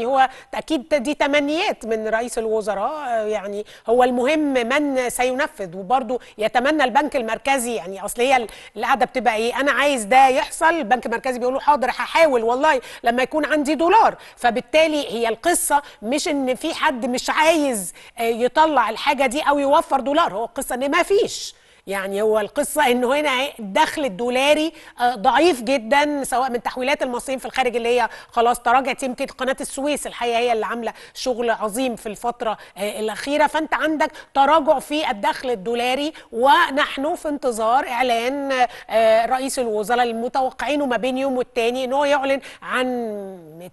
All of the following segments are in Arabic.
يعني هو اكيد دي تمنيات من رئيس الوزراء آه، يعني هو المهم من سينفذ وبرضه يتمنى البنك المركزي يعني اصل هي القعده بتبقى ايه انا عايز ده يحصل البنك المركزي بيقول له حاضر هحاول والله لما يكون عندي دولار فبالتالي هي القصه مش ان في حد مش عايز آه، يطلع الحاجه دي او يوفر دولار هو القصه ان ما فيش يعني هو القصه انه هنا الدخل الدولاري آه، ضعيف جدا سواء من تحويلات المصريين في الخارج اللي هي خلاص تراجعت يمكن قناه السويس الحقيقه هي اللي عامله شغل عظيم في الفتره آه، الاخيره فانت عندك تراجع في الدخل الدولاري ونحن في انتظار اعلان آه، رئيس الوزراء المتوقعينه ما بين يوم والتاني ان هو يعلن عن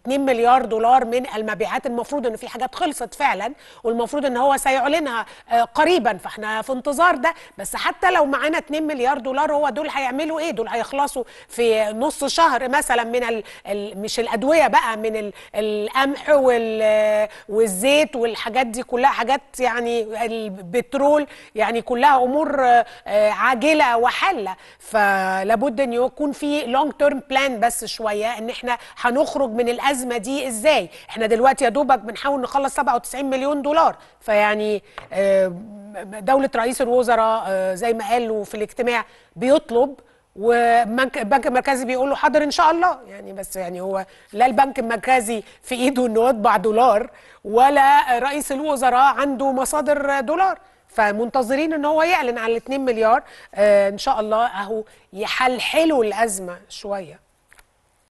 2 مليار دولار من المبيعات المفروض انه في حاجات خلصت فعلا والمفروض ان هو سيعلنها قريبا فاحنا في انتظار ده بس حتى حتى لو معانا 2 مليار دولار هو دول هيعملوا ايه دول هيخلصوا في نص شهر مثلا من الـ الـ مش الادويه بقى من القمح والزيت والحاجات دي كلها حاجات يعني البترول يعني كلها امور آه، عاجله وحله فلابد ان يكون في لونج تيرم بلان بس شويه ان احنا هنخرج من الازمه دي ازاي احنا دلوقتي يا دوبك بنحاول نخلص 97 مليون دولار فيعني آه، دوله رئيس الوزراء آه، زي زي ما قالوا في الاجتماع بيطلب والبنك المركزي بيقول له حاضر ان شاء الله يعني بس يعني هو لا البنك المركزي في ايده انه يطبع دولار ولا رئيس الوزراء عنده مصادر دولار فمنتظرين ان هو يعلن عن ال 2 مليار آه، ان شاء الله اهو يحلحلوا الازمه شويه